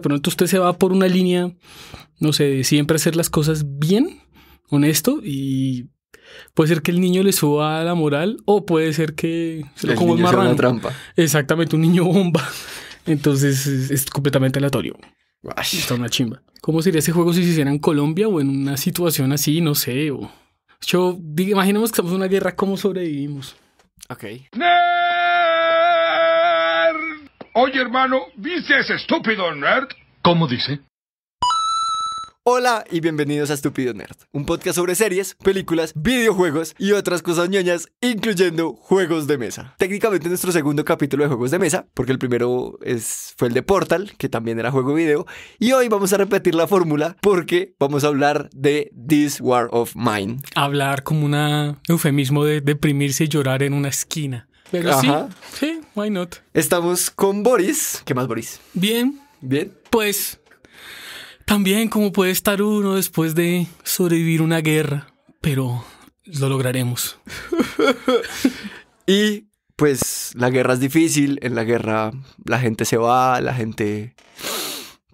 Pero entonces usted se va por una línea, no sé, de siempre hacer las cosas bien, honesto, y puede ser que el niño le suba la moral o puede ser que se lo el una trampa. Exactamente, un niño bomba. Entonces es, completamente aleatorio. Está una chimba. ¿Cómo sería ese juego si se hiciera en Colombia o en una situación así? No sé. O... Yo, imaginemos que estamos en una guerra, ¿cómo sobrevivimos? Ok. Oye, hermano, ¿viste ese estúpido nerd? ¿Cómo dice? Hola y bienvenidos a Estúpido Nerd, un podcast sobre series, películas, videojuegos y otras cosas ñoñas, incluyendo juegos de mesa. Técnicamente nuestro segundo capítulo de juegos de mesa, porque el primero es, fue el de Portal, que también era juego video, y hoy vamos a repetir la fórmula porque vamos a hablar de This War of Mine. Hablar como un eufemismo de deprimirse y llorar en una esquina. Pero sí, Estamos con Boris. ¿Qué más, Boris? Bien. Bien. Pues también como puede estar uno después de sobrevivir una guerra, pero lo lograremos. y pues la guerra es difícil, en la guerra la gente se va, la gente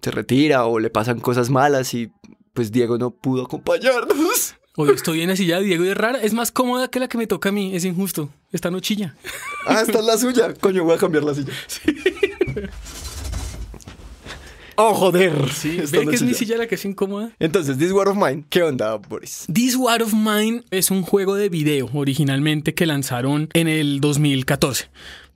se retira o le pasan cosas malas y pues Diego no pudo acompañarnos. Oye, estoy en la silla de Diego y es rara. Es más cómoda que la que me toca a mí. Es injusto. Esta no chilla. Ah, esta es la suya. Coño, voy a cambiar la silla. ¡Oh, joder! Sí, que es mi silla la que es incómoda. Entonces, This War of Mine, ¿qué onda, Boris? This War of Mine es un juego de video originalmente que lanzaron en el 2014.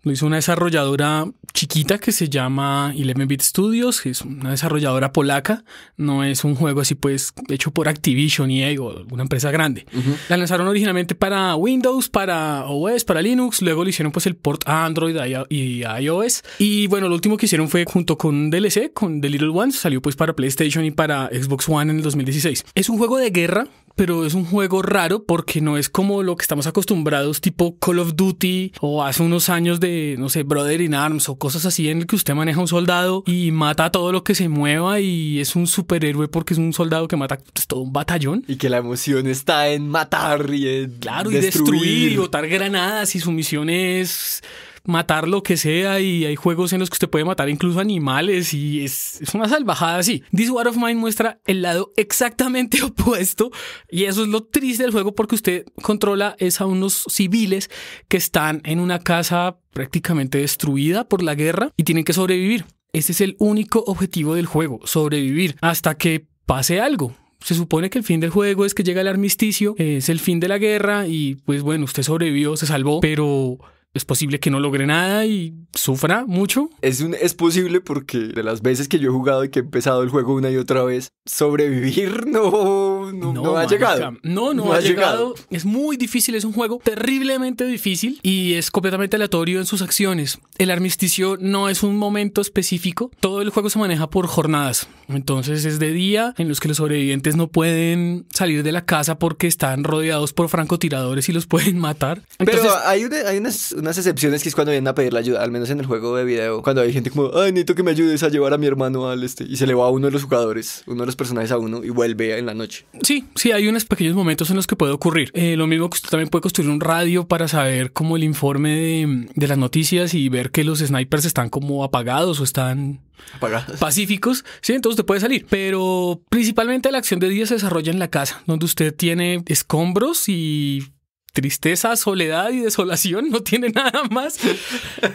Lo hizo una desarrolladora chiquita que se llama 11-Bit Studios, que es una desarrolladora polaca. No es un juego así, pues, hecho por Activision y Ego, una empresa grande. La lanzaron originalmente para Windows, para OS, para Linux. Luego le hicieron, pues, el port a Android y iOS. Y bueno, lo último que hicieron fue junto con DLC, con The Little Ones. Salió, pues, para PlayStation y para Xbox One en el 2016. Es un juego de guerra pero es un juego raro porque no es como lo que estamos acostumbrados, tipo Call of Duty o hace unos años de, no sé, Brother in Arms o cosas así en el que usted maneja un soldado y mata a todo lo que se mueva y es un superhéroe porque es un soldado que mata pues, todo un batallón. Y que la emoción está en matar y en Claro, y destruir y botar granadas y su misión es matar lo que sea y hay juegos en los que usted puede matar incluso animales y es, una salvajada así. This War of Mine muestra el lado exactamente opuesto y eso es lo triste del juego porque usted controla es a unos civiles que están en una casa prácticamente destruida por la guerra y tienen que sobrevivir. Ese es el único objetivo del juego, sobrevivir hasta que pase algo. Se supone que el fin del juego es que llega el armisticio, es el fin de la guerra y pues bueno, usted sobrevivió, se salvó, pero es posible que no logre nada y sufra mucho. Es, es posible porque de las veces que yo he jugado y que he empezado el juego una y otra vez, sobrevivir no, no, ha llegado. No, no, ha, llegado. Es muy difícil, es un juego terriblemente difícil y es completamente aleatorio en sus acciones. El armisticio no es un momento específico, todo el juego se maneja por jornadas. Entonces es de día en los que los sobrevivientes no pueden salir de la casa porque están rodeados por francotiradores y los pueden matar. Pero hay, una, hay unas unas excepciones que es cuando vienen a pedir la ayuda, al menos en el juego de video, cuando hay gente como, ay, necesito que me ayudes a llevar a mi hermano al este, y se le va a uno de los jugadores, uno de los personajes a uno y vuelve en la noche. Sí, sí, hay unos pequeños momentos en los que puede ocurrir. Eh, lo mismo que usted también puede construir un radio para saber como el informe de, las noticias y ver que los snipers están como apagados o están Apagados. Pacíficos, sí, entonces te puede salir. Pero principalmente la acción de día se desarrolla en la casa, donde usted tiene escombros y tristeza, soledad y desolación, no tiene nada más.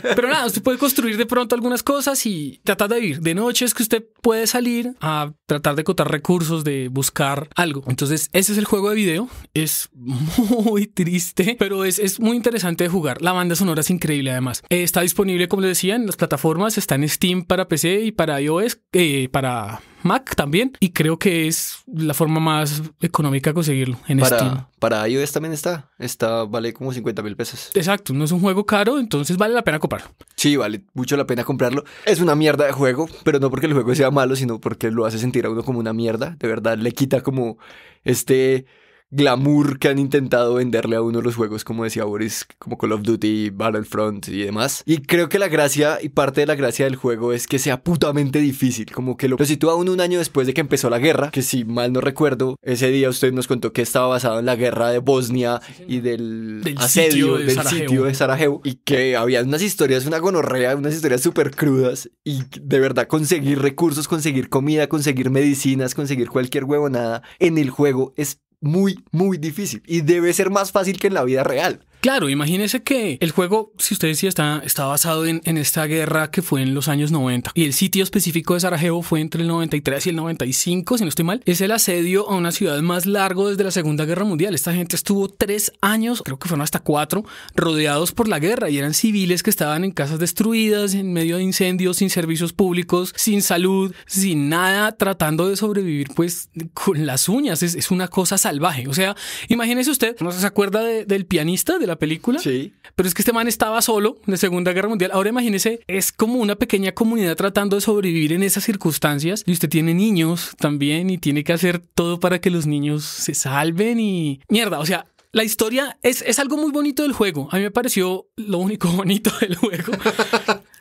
Pero nada, usted puede construir de pronto algunas cosas y tratar de vivir. De noche es que usted puede salir a tratar de cotar recursos, de buscar algo. Entonces, ese es el juego de video. Es muy triste, pero es, muy interesante de jugar. La banda sonora es increíble además. Eh, está disponible, como les decía, en las plataformas. Está en Steam para PC y para iOS, eh, para Mac también. Y creo que es la forma más económica de conseguirlo en para, Para iOS también está. Está, vale como 50 mil pesos. Exacto, no es un juego caro, entonces vale la pena comprarlo. Sí, vale mucho la pena comprarlo. Es una mierda de juego, pero no porque el juego sea malo, sino porque lo hace sentir a uno como una mierda. De verdad, le quita como este glamour que han intentado venderle a uno de los juegos, como decía Boris, como Call of Duty, Battlefront y demás. Y creo que la gracia y parte de la gracia del juego es que sea putamente difícil, como que lo, lo sitúa uno un año después de que empezó la guerra, que si mal no recuerdo, ese día usted nos contó que estaba basado en la guerra de Bosnia y del, asedio del sitio de Sarajevo y que había unas historias, una gonorrea, unas historias súper crudas y de verdad conseguir recursos, conseguir comida, conseguir medicinas, conseguir cualquier huevo nada, en el juego es muy, muy difícil y debe ser más fácil que en la vida real. Claro, imagínese que el juego, si usted decía, está, está basado en, esta guerra que fue en los años 90 y el sitio específico de Sarajevo fue entre el 93 y el 95, si no estoy mal. Es el asedio a una ciudad más largo desde la Segunda Guerra Mundial. Esta gente estuvo tres años, creo que fueron hasta cuatro, rodeados por la guerra y eran civiles que estaban en casas destruidas, en medio de incendios, sin servicios públicos, sin salud, sin nada, tratando de sobrevivir pues con las uñas. Es, una cosa salvaje. O sea, imagínese usted, ¿no se acuerda del pianista, de la película. Sí. Pero es que este man estaba solo en la Segunda Guerra Mundial. Ahora imagínese, es como una pequeña comunidad tratando de sobrevivir en esas circunstancias. Y usted tiene niños también y tiene que hacer todo para que los niños se salven y mierda. O sea, la historia es, es, algo muy bonito del juego. A mí me pareció lo único bonito del juego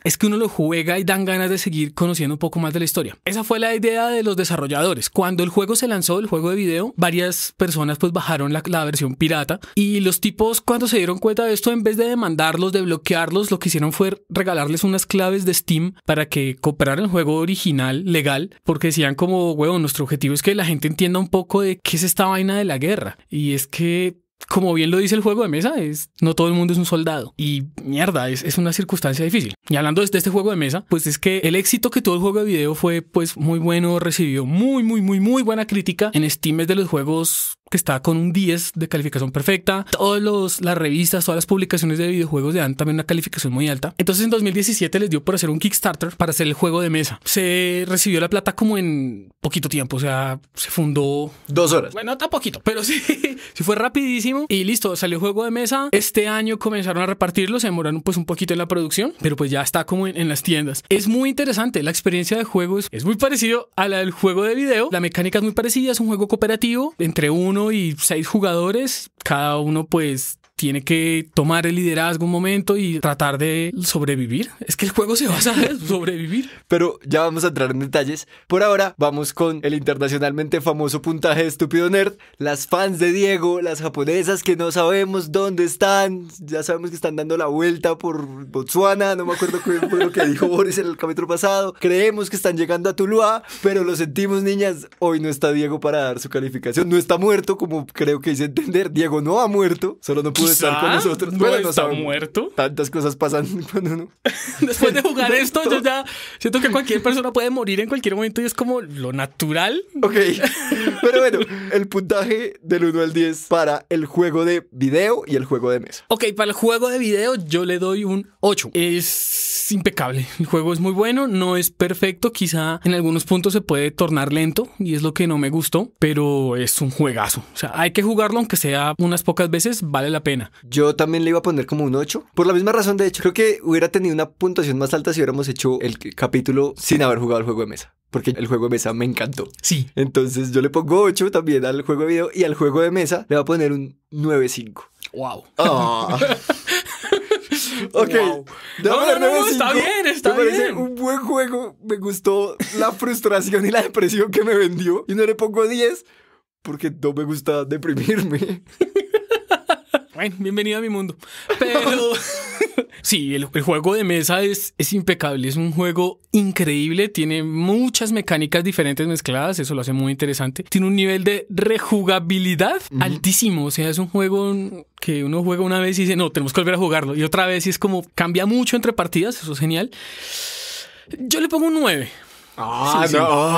es que uno lo juega y dan ganas de seguir conociendo un poco más de la historia. Esa fue la idea de los desarrolladores. Cuando el juego se lanzó, el juego de video, varias personas pues bajaron la, versión pirata y los tipos cuando se dieron cuenta de esto, en vez de demandarlos, de bloquearlos, lo que hicieron fue regalarles unas claves de Steam para que compraran el juego original, legal, porque decían como, huevo, nuestro objetivo es que la gente entienda un poco de qué es esta vaina de la guerra. Y es que como bien lo dice el juego de mesa, es no todo el mundo es un soldado. Y mierda, es, es una circunstancia difícil. Y hablando de este juego de mesa, pues es que el éxito que tuvo el juego de video fue pues muy bueno, recibió muy, muy, muy, muy buena crítica. En Steam de los juegos que está con un 10 de calificación perfecta. Todas las revistas, todas las publicaciones de videojuegos le dan también una calificación muy alta. Entonces en 2017 les dio por hacer un Kickstarter para hacer el juego de mesa. Se recibió la plata como en poquito tiempo, o sea, se fundó... Dos horas. Bueno, está poquito, pero sí, sí fue rapidísimo y listo, salió el juego de mesa. Este año comenzaron a repartirlo, se demoraron pues un poquito en la producción, pero pues ya está como en, las tiendas. Es muy interesante, la experiencia de juego es, muy parecido a la del juego de video. La mecánica es muy parecida, es un juego cooperativo entre un y seis jugadores, cada uno pues tiene que tomar el liderazgo un momento y tratar de sobrevivir. Es que el juego se basa en sobrevivir. Pero ya vamos a entrar en detalles. Por ahora vamos con el internacionalmente famoso puntaje de estúpido nerd. Las fans de Diego, las japonesas que no sabemos dónde están. Ya sabemos que están dando la vuelta por Botswana. No me acuerdo qué fue lo que dijo Boris en el capítulo pasado. Creemos que están llegando a Tuluá, pero lo sentimos niñas. Hoy no está Diego para dar su calificación. No está muerto como creo que hice entender. Diego no ha muerto. Solo no pudo estar con nosotros. Pues, bueno, está muerto. Tantas cosas pasan cuando uno. Después de jugar esto, yo ya siento que cualquier persona puede morir en cualquier momento y es como lo natural. Ok. Pero bueno, el puntaje del 1 al 10 para el juego de video y el juego de mesa. Ok, para el juego de video yo le doy un 8. Es impecable. El juego es muy bueno, no es perfecto, quizá en algunos puntos se puede tornar lento y es lo que no me gustó, pero es un juegazo. O sea, hay que jugarlo aunque sea unas pocas veces, vale la pena. Yo también le iba a poner como un 8. Por la misma razón, de hecho, creo que hubiera tenido una puntuación más alta si hubiéramos hecho el capítulo sin haber jugado el juego de mesa porque el juego de mesa me encantó. Sí. Entonces yo le pongo 8 también al juego de video y al juego de mesa le va a poner un 9.5. Wow. Ok. No, no, está bien, está bien. Un buen juego. Me gustó la frustración y la depresión que me vendió. Y no le pongo 10 porque no me gusta deprimirme. Bueno, bienvenido a mi mundo. Pero sí, el, juego de mesa es, impecable, es un juego increíble, tiene muchas mecánicas diferentes mezcladas, eso lo hace muy interesante. Tiene un nivel de rejugabilidad altísimo, o sea, es un juego que uno juega una vez y dice, no, tenemos que volver a jugarlo, y otra vez y es como cambia mucho entre partidas, eso es genial. Yo le pongo un 9. Ah,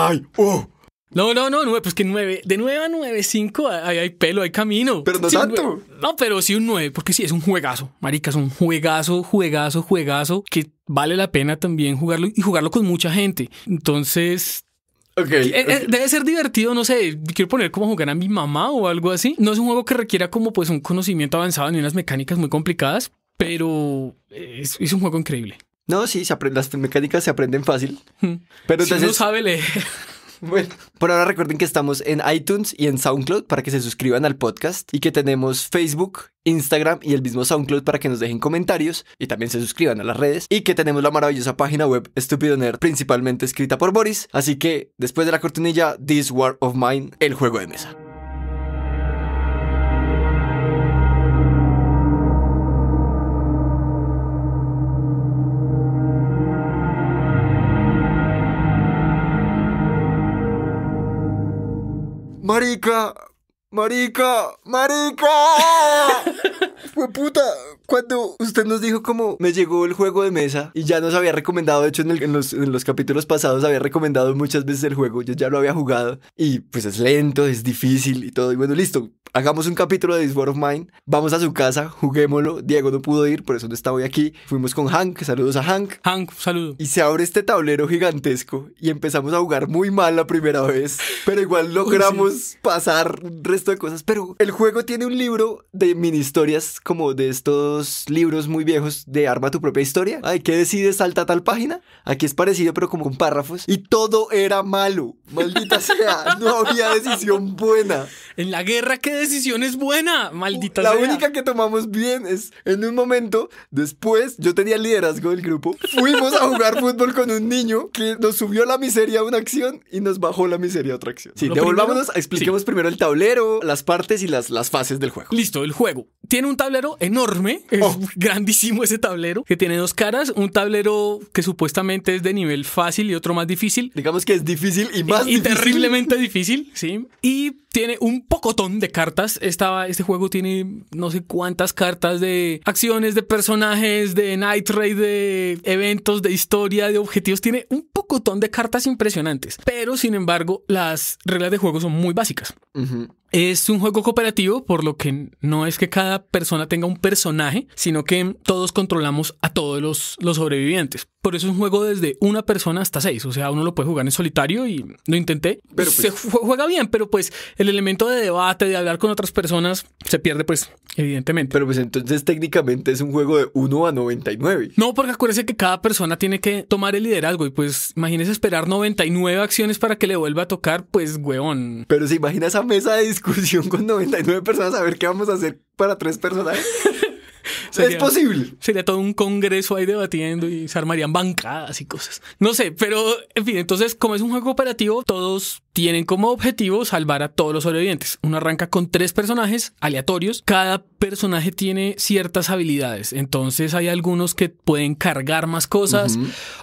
Ay, oh. No, no, no, nueve, pues que nueve. de nueve a nueve cinco. hay pelo, hay camino. Pero no tanto. No, pero sí un 9, porque sí, es un juegazo, marica, es un juegazo, juegazo, juegazo, que vale la pena también jugarlo y jugarlo con mucha gente. Entonces, eh, eh, Debe ser divertido, no sé, quiero poner como jugar a mi mamá o algo así. No es un juego que requiera como pues un conocimiento avanzado ni unas mecánicas muy complicadas, pero es, un juego increíble. No, sí, se aprende, las mecánicas se aprenden fácil. Hmm. Pero si entonces, uno sabe leer. Bueno. Por ahora recuerden que estamos en iTunes y en SoundCloud para que se suscriban al podcast y que tenemos Facebook, Instagram y el mismo SoundCloud para que nos dejen comentarios y también se suscriban a las redes y que tenemos la maravillosa página web Estúpido Nerd principalmente escrita por Boris. Así que después de la cortinilla, This War of Mine, el juego de mesa. マリーカ Marica, marica. Fue puta. Cuando usted nos dijo cómo me llegó el juego de mesa y ya nos había recomendado, de hecho en, los, en, los, capítulos pasados había recomendado muchas veces el juego, yo ya lo había jugado y pues es lento, es difícil y todo. Y bueno, listo, hagamos un capítulo de This War of Mine, vamos a su casa, juguémoslo. Diego no pudo ir, por eso no estaba hoy aquí. Fuimos con Hank, saludos a Hank. Hank, saludo. Y se abre este tablero gigantesco y empezamos a jugar muy mal la primera vez, pero igual logramos pasar esto de cosas, pero el juego tiene un libro de mini historias, como de estos libros muy viejos de arma tu propia historia. Ay, ¿qué decides? Salta tal página. Aquí es parecido, pero como con párrafos. Y todo era malo. Maldita sea, no había decisión buena. En la guerra, ¿qué decisión es buena? Maldita la sea. La única que tomamos bien es en un momento, después, yo tenía el liderazgo del grupo. Fuimos a jugar fútbol con un niño que nos subió la miseria a una acción y nos bajó la miseria a otra acción. Sí, devolvámonos, expliquemos primero el tablero las partes y las, las fases del juego. Listo, el juego tiene un tablero enorme, es oh. grandísimo ese tablero, que tiene dos caras, un tablero que supuestamente es de nivel fácil y otro más difícil. Digamos que es difícil y más difícil. terriblemente difícil, sí. Y tiene un pocotón de cartas. estaba este juego tiene no sé cuántas cartas de acciones, de personajes, de Night Raid, de eventos, de historia, de objetivos. Tiene un pocotón de cartas impresionantes. Pero sin embargo, las reglas de juego son muy básicas. Es un juego cooperativo, por lo que no es que cada persona tenga un personaje, sino que todos controlamos a todos los sobrevivientes. Por eso es un juego desde una persona hasta seis. O sea, uno lo puede jugar en solitario y lo intenté. Pero se pues- juega bien, pero pues el elemento de debate, de hablar con otras personas, se pierde, pues, evidentemente. Pero pues entonces técnicamente es un juego de 1 a 99. No, porque acuérdese que cada persona tiene que tomar el liderazgo y pues imagínese esperar 99 acciones para que le vuelva a tocar, pues, weón. Pero si imagina esa mesa de discusión con 99 personas a ver qué vamos a hacer para tres personas. es posible. Sería todo un congreso ahí debatiendo y se armarían bancadas y cosas. No sé, pero en fin, entonces, como es un juego cooperativo, todos tienen como objetivo salvar a todos los sobrevivientes. Uno arranca con tres personajes aleatorios. Cada personaje tiene ciertas habilidades. Entonces, hay algunos que pueden cargar más cosas,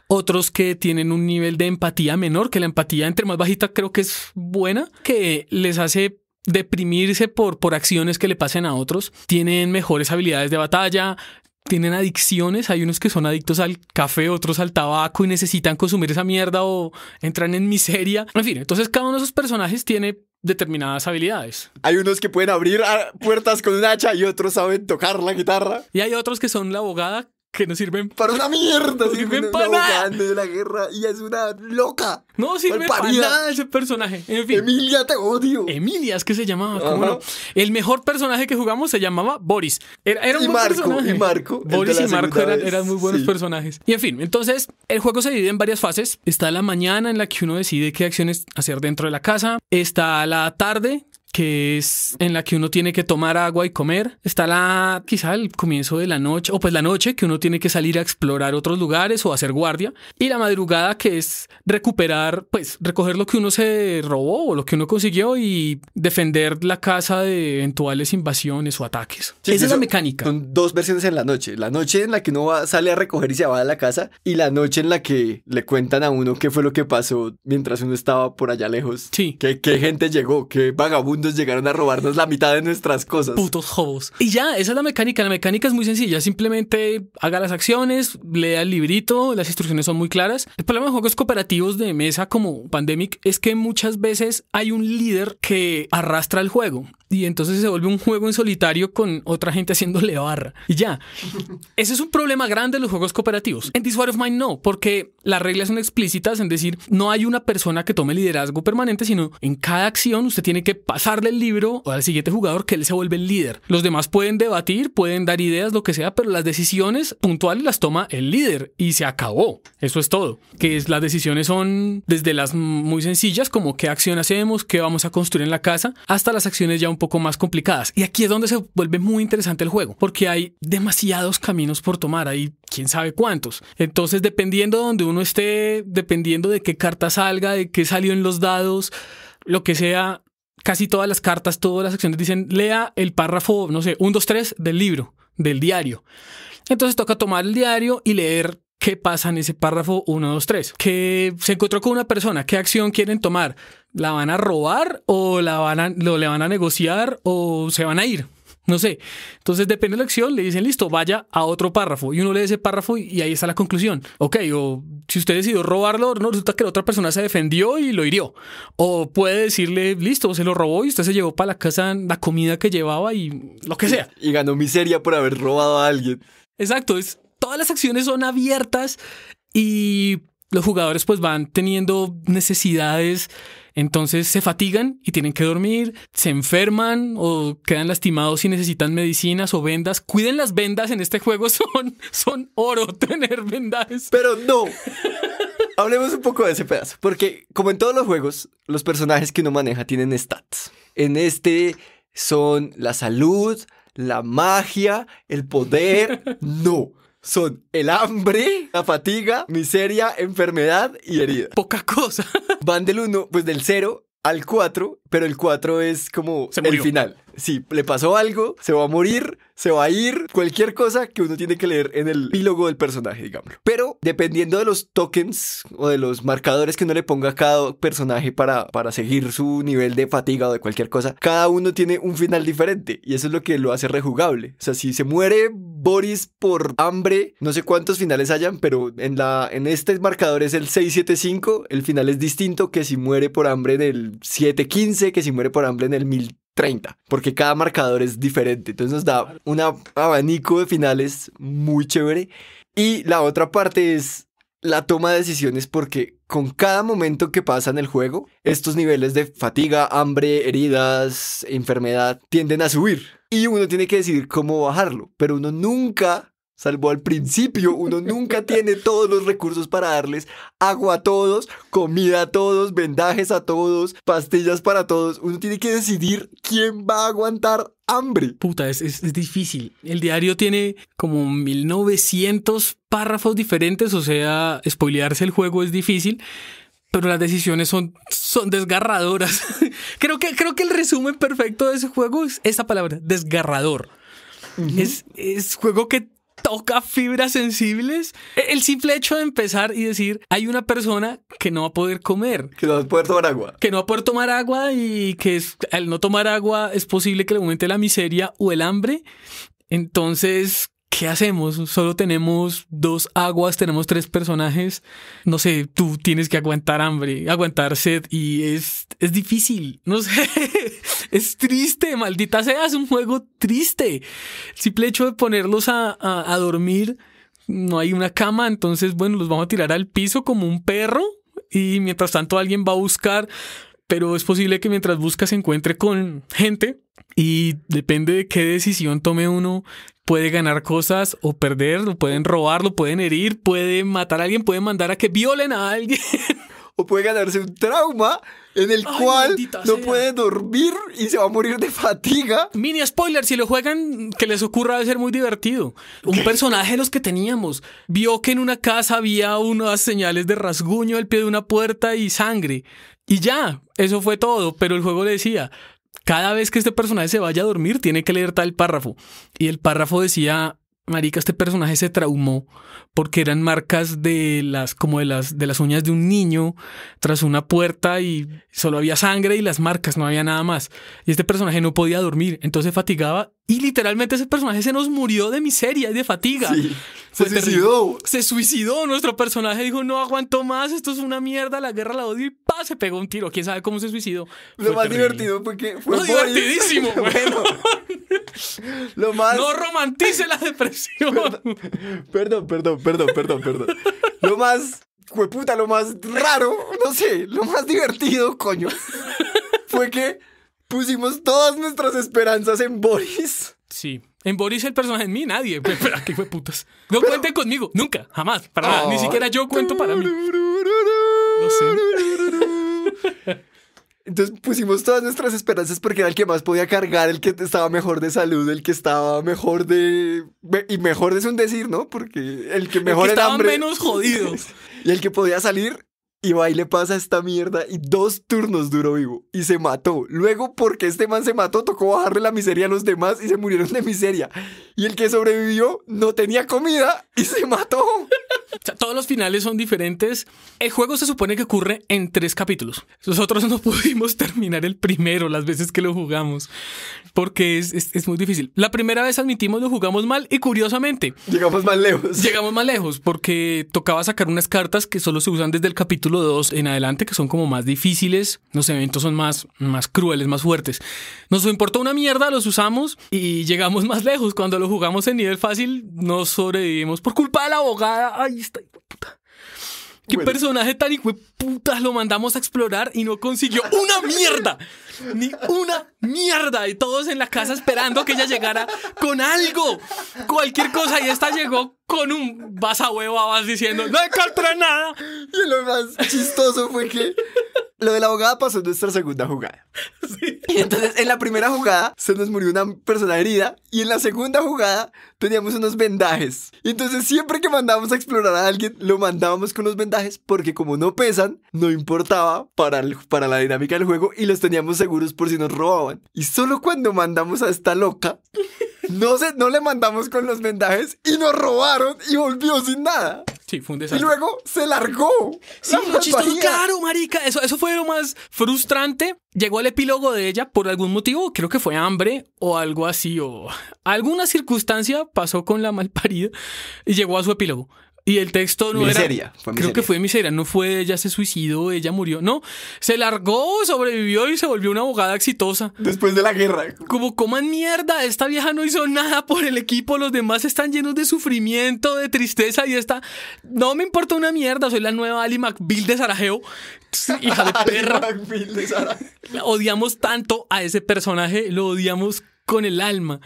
otros que tienen un nivel de empatía menor, que la empatía entre más bajita creo que es buena, que les hace deprimirse por, por acciones que le pasen a otros, tienen mejores habilidades de batalla, tienen adicciones, hay unos que son adictos al café, otros al tabaco y necesitan consumir esa mierda o entran en miseria. En fin, entonces cada uno de esos personajes tiene determinadas habilidades. Hay unos que pueden abrir ah, puertas con un hacha y otros saben tocar la guitarra. Y hay otros que son la abogada que no sirven para una mierda, sirven, para nada. de la guerra y es una loca. No sirve para nada ese personaje. En fin. Emilia, te odio. Emilia es que se llamaba. ¿cómo El mejor personaje que jugamos se llamaba Boris. Era, un y Marco, Marco. Boris y Marco eran, muy buenos personajes. Y en fin, entonces el juego se divide en varias fases. Está la mañana en la que uno decide qué acciones hacer dentro de la casa. Está la tarde que es en la que uno tiene que tomar agua y comer. Está la, quizá el comienzo de la noche, o pues la noche, que uno tiene que salir a explorar otros lugares o hacer guardia. Y la madrugada, que es recuperar, pues recoger lo que uno se robó o lo que uno consiguió y defender la casa de eventuales invasiones o ataques. Esa es la mecánica. Son dos versiones en la noche. La noche en la que uno va, sale a recoger y se va a la casa y la noche en la que le cuentan a uno qué fue lo que pasó mientras uno estaba por allá lejos. Sí. Que, qué gente llegó, qué vagabundo llegaron a robarnos la mitad de nuestras cosas. Putos hobos. Y ya, esa es la mecánica. La mecánica es muy sencilla. Simplemente haga las acciones, lea el librito, las instrucciones son muy claras. El problema de juegos cooperativos de mesa como Pandemic es que muchas veces hay un líder que arrastra el juego y entonces se vuelve un juego en solitario con otra gente haciéndole barra. Y ya. Ese es un problema grande de los juegos cooperativos. En This War of Mine no, porque las reglas son explícitas en decir, no hay una persona que tome liderazgo permanente, sino en cada acción usted tiene que pasarle el libro al siguiente jugador que él se vuelve el líder. Los demás pueden debatir, pueden dar ideas, lo que sea, pero las decisiones puntuales las toma el líder y se acabó. Eso es todo. Que es, las decisiones son desde las muy sencillas, como qué acción hacemos, qué vamos a construir en la casa, hasta las acciones ya un poco más complicadas. Y aquí es donde se vuelve muy interesante el juego, porque hay demasiados caminos por tomar, hay quién sabe cuántos. Entonces, dependiendo de donde uno esté, dependiendo de qué carta salga, de qué salió en los dados, lo que sea, casi todas las cartas, todas las acciones dicen, lea el párrafo, no sé, 1, 2, 3 del libro, del diario. Entonces toca tomar el diario y leer qué pasa en ese párrafo 1, 2, 3. Que se encontró con una persona, qué acción quieren tomar la van a robar o la van a, lo, le van a negociar o se van a ir. No sé. Entonces, depende de la acción, le dicen, listo, vaya a otro párrafo. Y uno lee ese párrafo y, ahí está la conclusión. Ok, o si usted decidió robarlo, no resulta que la otra persona se defendió y lo hirió. O puede decirle, listo, se lo robó y usted se llevó para la casa la comida que llevaba y lo que sea. Y ganó miseria por haber robado a alguien. Exacto, es, todas las acciones son abiertas y los jugadores pues van teniendo necesidades entonces se fatigan y tienen que dormir, se enferman o quedan lastimados y necesitan medicinas o vendas. Cuiden las vendas en este juego, son, son oro tener vendas. Pero no. Hablemos un poco de ese pedazo, porque como en todos los juegos, los personajes que uno maneja tienen stats. En este son la salud, la magia, el poder. No son el hambre, la fatiga, miseria, enfermedad y herida. Poca cosa. Van del 1, pues del 0 al 4, pero el 4 es como el final si le pasó algo, se va a morir, se va a ir, cualquier cosa que uno tiene que leer en el epílogo del personaje, digámoslo. Pero dependiendo de los tokens o de los marcadores que uno le ponga a cada personaje para, para seguir su nivel de fatiga o de cualquier cosa, cada uno tiene un final diferente y eso es lo que lo hace rejugable. O sea, si se muere Boris por hambre, no sé cuántos finales hayan, pero en, la, en este marcador es el 675, el final es distinto que si muere por hambre en el 715, que si muere por hambre en el 1000. 30, porque cada marcador es diferente. Entonces nos da un abanico de finales muy chévere. Y la otra parte es la toma de decisiones porque con cada momento que pasa en el juego, estos niveles de fatiga, hambre, heridas, enfermedad tienden a subir. Y uno tiene que decidir cómo bajarlo, pero uno nunca Salvo al principio, uno nunca tiene todos los recursos para darles agua a todos, comida a todos, vendajes a todos, pastillas para todos. Uno tiene que decidir quién va a aguantar hambre. Puta, es, difícil. El diario tiene como 1900 párrafos diferentes, o sea, spoilearse el juego es difícil pero las decisiones son, son desgarradoras. creo, que, creo que el resumen perfecto de ese juego es esa palabra, desgarrador. es, es juego que toca fibras sensibles. E-, el simple hecho de empezar y decir, hay una persona que no va a poder comer. Que no va a poder tomar agua. Que no va a poder tomar agua y que al no tomar agua es posible que le aumente la miseria o el hambre. Entonces, ¿qué hacemos? Solo tenemos dos aguas, tenemos tres personajes. No sé, tú tienes que aguantar hambre, aguantar sed y es, es difícil. No sé. Es triste, maldita sea, es un juego triste. El simple hecho de ponerlos a, dormir, no hay una cama, entonces, bueno, los vamos a tirar al piso como un perro y mientras tanto alguien va a buscar pero es posible que mientras busca se encuentre con gente y depende de qué decisión tome uno, puede ganar cosas o perder, lo pueden robar, lo pueden herir, puede matar a alguien, puede mandar a que violen a alguien. o puede ganarse un trauma en el cual no puede dormir y se va a morir de fatiga. Mini spoiler, si lo juegan, que les ocurra debe ser muy divertido. Un personaje de los que teníamos vio que en una casa había unas señales de rasguño al pie de una puerta y sangre. Y ya, eso fue todo, pero el juego le decía, cada vez que este personaje se vaya a dormir tiene que leer tal párrafo. Y el párrafo decía, marica, este personaje se traumó porque eran marcas de las como de las de las uñas de un niño tras una puerta y solo había sangre y las marcas, no había nada más. Y este personaje no podía dormir, entonces fatigaba y literalmente ese personaje se nos murió de miseria y de fatiga. se suicidó. Se suicidó nuestro personaje, dijo, "No aguanto más, esto es una mierda, la guerra la odio" y pa se pegó un tiro, quién sabe cómo se suicidó. Lo más divertido porque fue divertidísimo. bueno. Lo más... No romantice la depresión. Perdón, perdón, perdón, perdón, perdón. Lo más, hueputa, lo más raro, no sé, lo más divertido, coño, fue que pusimos todas nuestras esperanzas en Boris. Sí. En Boris el personaje, en mí nadie. Pero aquí fue No cuenten conmigo, nunca, jamás, para nada. Ni siquiera yo cuento para mí. No sé. Entonces pusimos todas nuestras esperanzas porque era el que más podía cargar, el que estaba mejor de salud, el que estaba mejor de... Y mejor es un decir, ¿no? Porque el que mejor el menos jodido. y el que podía salir y va y le pasa esta mierda y dos turnos duró vivo y se mató. Luego, porque este man se mató, tocó bajarle la miseria a los demás y se murieron de miseria. Y el que sobrevivió no tenía comida y se mató. todos los finales son diferentes. El juego se supone que ocurre en tres capítulos. Nosotros no pudimos terminar el primero las veces que lo jugamos porque es, es muy difícil. La primera vez admitimos lo jugamos mal y curiosamente... Llegamos más lejos. Llegamos más lejos porque tocaba sacar unas cartas que solo se usan desde el capítulo los 2 en adelante, que son como más difíciles, los eventos son más, más crueles, más fuertes. Nos importó una mierda, los usamos y llegamos más lejos. Cuando lo jugamos en nivel fácil, no sobrevivimos por culpa de la abogada. ahí está puta. ¿Qué personaje tan hijo putas lo mandamos a explorar y no consiguió una mierda? Ni una mierda. Y todos en la casa esperando que ella llegara con algo. Cualquier cosa. Y esta llegó con un vas a huevo vas diciendo, no encontré nada. Y lo más chistoso fue que lo de la abogada pasó en nuestra segunda jugada. Y entonces, en la primera jugada se nos murió una persona herida y en la segunda jugada teníamos unos vendajes. Y entonces, siempre que mandábamos a explorar a alguien, lo mandábamos con los vendajes porque como no pesan, no importaba para, para la dinámica del juego y los teníamos seguros por si nos robaban. Y solo cuando mandamos a esta loca... No, se, no le mandamos con los vendajes y nos robaron y volvió sin nada. Y luego se largó. claro, marica. Eso, eso fue lo más frustrante. Llegó al epílogo de ella por algún motivo, creo que fue hambre o algo así, o alguna circunstancia pasó con la malparida y llegó a su epílogo. Y el texto no era. miseria. Creo que fue miseria. No fue ella se suicidó, ella murió. No. Se largó, sobrevivió y se volvió una abogada exitosa. Después de la guerra. Como coman mierda. Esta vieja no hizo nada por el equipo. Los demás están llenos de sufrimiento, de tristeza y esta. No me importa una mierda. Soy la nueva Ali McBeal de Sarajevo. Hija de perra. de Sarajevo. Odiamos tanto a ese personaje. Lo odiamos con el alma.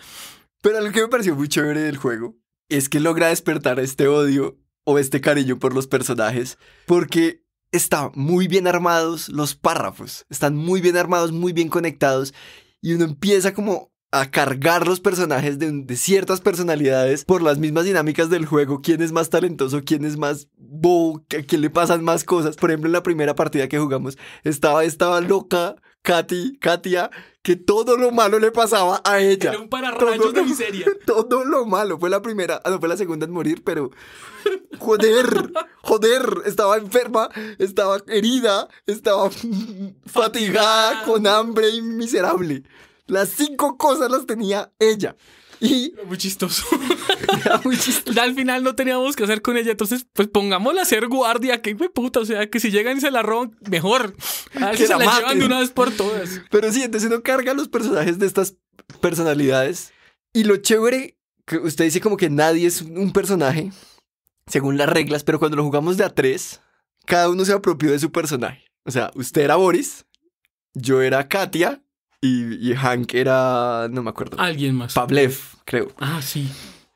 Pero lo que me pareció muy chévere del juego. Es que logra despertar este odio o este cariño por los personajes, porque están muy bien armados los párrafos, están muy bien armados, muy bien conectados, y uno empieza como a cargar los personajes de, ciertas personalidades por las mismas dinámicas del juego, quién es más talentoso, quién es más bobo, a quién le pasan más cosas. Por ejemplo, en la primera partida que jugamos estaba estaba loca Katy, Katia, que todo lo malo le pasaba a ella. Era un todo, de miseria. Todo lo malo. Fue la primera, ah, no fue la segunda en morir, pero. Joder, joder. Estaba enferma, estaba herida, estaba fatigada con hambre y miserable. Las cinco cosas las tenía ella. Y muy chistoso. muy chistoso. Al final no teníamos que hacer con ella, entonces pues pongámosla a ser guardia, que puta, o sea, que si llegan y se la roban, mejor. la, una vez por todas. Pero sí, entonces uno carga los personajes de estas personalidades y lo chévere que usted dice como que nadie es un personaje según las reglas, pero cuando lo jugamos de a tres, cada uno se apropió de su personaje. O sea, usted era Boris, yo era Katia y, Hank era, no me acuerdo. Alguien más. Pablev, creo. Ah, sí.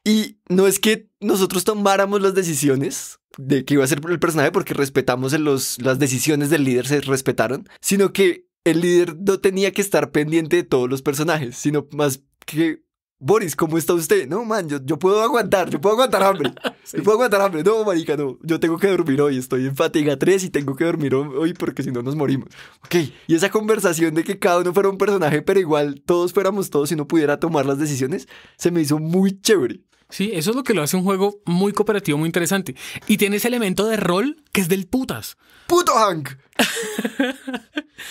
Y no es que nosotros tomáramos las decisiones de que iba a ser el personaje porque respetamos los, las decisiones del líder, se respetaron, sino que el líder no tenía que estar pendiente de todos los personajes, sino más que Boris, ¿cómo está usted? No, man, yo, puedo aguantar, yo puedo aguantar hambre. Yo puedo aguantar hambre. No, marica, no. Yo tengo que dormir hoy. Estoy en fatiga 3 y tengo que dormir hoy porque si no nos morimos. Ok. Y esa conversación de que cada uno fuera un personaje, pero igual todos fuéramos todos y no pudiera tomar las decisiones, se me hizo muy chévere. Sí, eso es lo que lo hace un juego muy cooperativo, muy interesante. Y tiene ese elemento de rol que es del putas. ¡Puto Hank!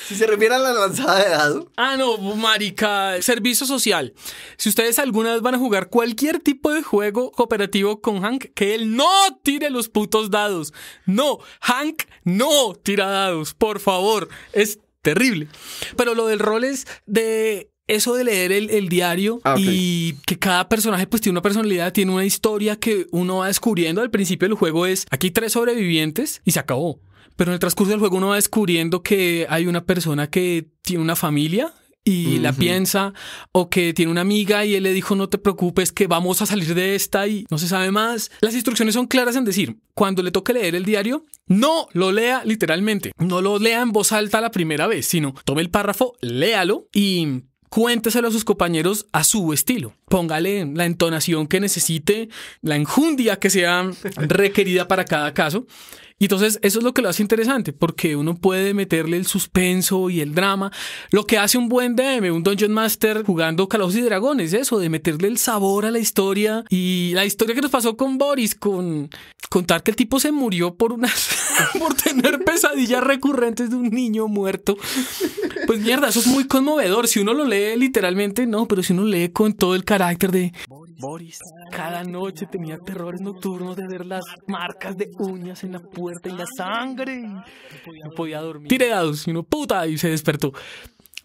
si se refiere a la lanzada de dados. Ah, no, marica. Servicio social. Si ustedes alguna vez van a jugar cualquier tipo de juego cooperativo con Hank, que él no tire los putos dados. No, Hank no tira dados, por favor. Es terrible. Pero lo del rol es de eso de leer el, diario ah, y que cada personaje pues tiene una personalidad, tiene una historia que uno va descubriendo al principio del juego es, aquí tres sobrevivientes y se acabó. Pero en el transcurso del juego uno va descubriendo que hay una persona que tiene una familia, y la piensa o que tiene una amiga y él le dijo no te preocupes que vamos a salir de esta y no se sabe más. Las instrucciones son claras en decir, cuando le toque leer el diario, no lo lea literalmente, no lo lea en voz alta la primera vez, sino tome el párrafo, léalo y cuénteselo a sus compañeros a su estilo póngale la entonación que necesite, la enjundia que sea requerida para cada caso. Y entonces eso es lo que lo hace interesante, porque uno puede meterle el suspenso y el drama. Lo que hace un buen DM, un Dungeon Master jugando Calabozos y Dragones, eso, de meterle el sabor a la historia. Y la historia que nos pasó con Boris, con contar que el tipo se murió por unas por tener pesadillas recurrentes de un niño muerto. Pues mierda, eso es muy conmovedor. Si uno lo lee literalmente, no, pero si uno lee con todo el cariño carácter de Boris. Cada noche tenía terrores nocturnos de ver las marcas de uñas en la puerta y la sangre. No podía dormir. Tire dados y uno puta y se despertó.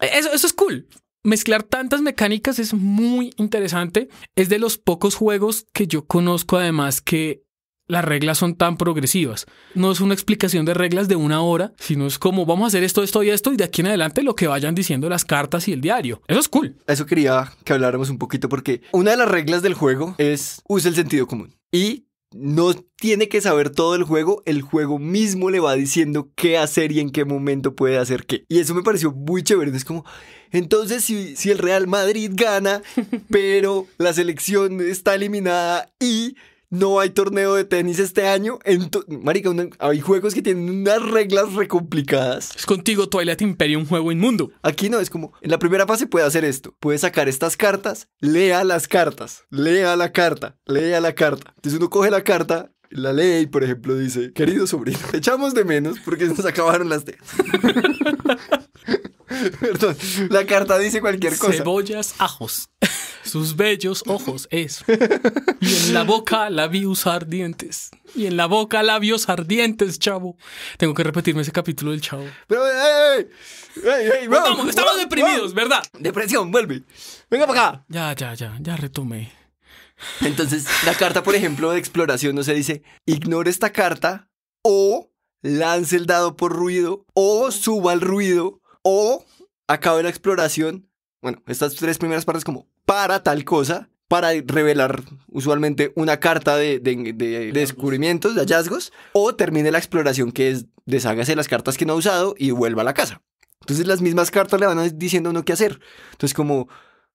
E, eso, eso es cool. Mezclar tantas mecánicas es muy interesante. Es de los pocos juegos que yo conozco además que las reglas son tan progresivas. No es una explicación de reglas de una hora, sino es como vamos a hacer esto, esto y esto, y de aquí en adelante lo que vayan diciendo las cartas y el diario. Eso es cool. Eso quería que habláramos un poquito porque una de las reglas del juego es usa el sentido común. Y no tiene que saber todo el juego, el juego mismo le va diciendo qué hacer y en qué momento puede hacer qué. Y eso me pareció muy chévere. Es como, entonces si, si el Real Madrid gana, pero la selección está eliminada y no hay torneo de tenis este año. Marica, hay juegos que tienen unas reglas recomplicadas. Es contigo Twilight Imperium, juego inmundo. Aquí no, es como, en la primera fase puede hacer esto. Puede sacar estas cartas, lea las cartas, lea la carta, lea la carta. Entonces uno coge la carta, la lee y por ejemplo, dice, querido sobrino, echamos de menos porque nos acabaron las de. Perdón, la carta dice cualquier cosa. Cebollas, ajos sus bellos ojos eso Y en la boca la vi usar Y en la boca labios ardientes, chavo. Tengo que repetirme ese capítulo del chavo. Pero, hey, estamos deprimidos, ¿verdad? Depresión, vuelve. Venga para acá. Ya, ya, ya, ya retome Entonces, la carta, por ejemplo, de exploración no se dice, ignore esta carta o lance el dado por ruido o suba el ruido o acabe la exploración. Bueno, estas tres primeras partes como para tal cosa, para revelar usualmente una carta de, descubrimientos, de hallazgos, o termine la exploración que es deshágase las cartas que no ha usado y vuelva a la casa. Entonces las mismas cartas le van diciendo a uno qué hacer. Entonces como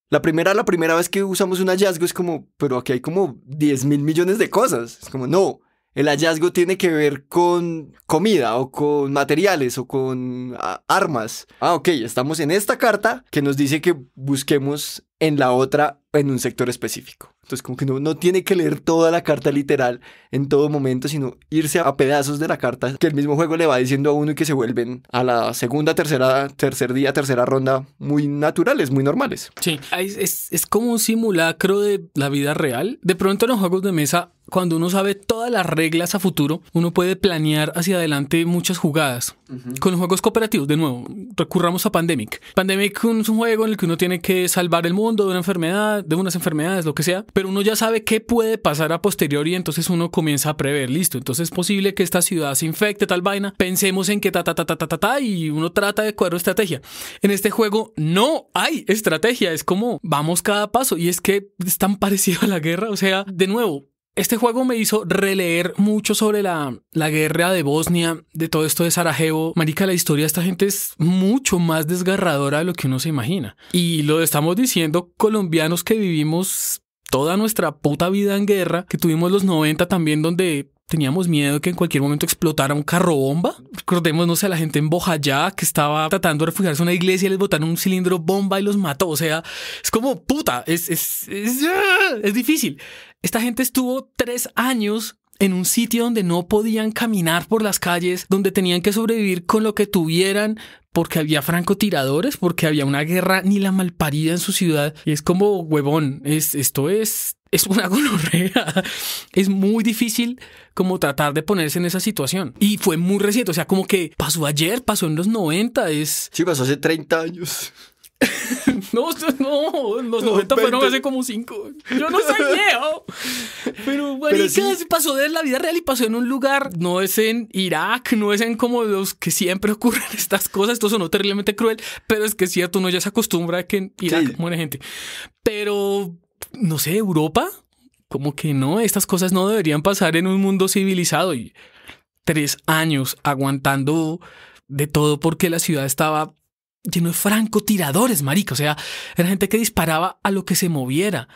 la primera, la primera vez que usamos un hallazgo es como, pero aquí hay como 10 mil millones de cosas. Es como, no, el hallazgo tiene que ver con comida o con materiales o con ah, armas. Ah, ok, estamos en esta carta que nos dice que busquemos en la otra en un sector específico. Entonces, como que uno no tiene que leer toda la carta literal en todo momento, sino irse a pedazos de la carta que el mismo juego le va diciendo a uno y que se vuelven a la segunda, tercera, tercer día, tercera ronda muy naturales, muy normales. Sí, es, como un simulacro de la vida real. De pronto en los juegos de mesa cuando uno sabe todas las reglas a futuro, uno puede planear hacia adelante muchas jugadas. Con juegos cooperativos, de nuevo, recurramos a Pandemic. Pandemic es un juego en el que uno tiene que salvar el mundo de una enfermedad, de unas enfermedades, lo que sea pero uno ya sabe qué puede pasar a posteriori, entonces uno comienza a prever, listo, entonces es posible que esta ciudad se infecte tal vaina, pensemos en que ta ta ta ta ta y uno trata de cuadro estrategia. En este juego no hay estrategia, es como vamos cada paso y es que es tan parecido a la guerra, o sea, de nuevo, este juego me hizo releer mucho sobre la, la, guerra de Bosnia, de todo esto de Sarajevo. Marica, la historia de esta gente es mucho más desgarradora de lo que uno se imagina. Y lo estamos diciendo colombianos que vivimos toda nuestra puta vida en guerra, que tuvimos los 90 también donde teníamos miedo de que en cualquier momento explotara un carro bomba. Recordemos, no sé, la gente en Bojayá que estaba tratando de refugiarse en una iglesia y les botaron un cilindro bomba y los mató. O sea, es como puta, es, es, es, es difícil. Esta gente estuvo tres años en un sitio donde no podían caminar por las calles, donde tenían que sobrevivir con lo que tuvieran, porque había francotiradores, porque había una guerra ni la malparida en su ciudad. Y es como, huevón, es, esto es, es una gonorrea. Es muy difícil como tratar de ponerse en esa situación. Y fue muy reciente, o sea, como que pasó ayer, pasó en los 90, es... Sí, pasó hace 30 años. no, no, los 90 no, fueron hace como 5. Yo no soy Pero, y pasó de la vida real y pasó en un lugar. No es en Irak, no es en como los que siempre ocurren estas cosas. Esto sonó terriblemente cruel, pero es que es cierto, uno ya se acostumbra a que en Irak muere gente. Pero, no sé, Europa, como que no, estas cosas no deberían pasar en un mundo civilizado. Y tres años aguantando de todo porque la ciudad estaba lleno de francotiradores, marica. O sea, era gente que disparaba a lo que se moviera.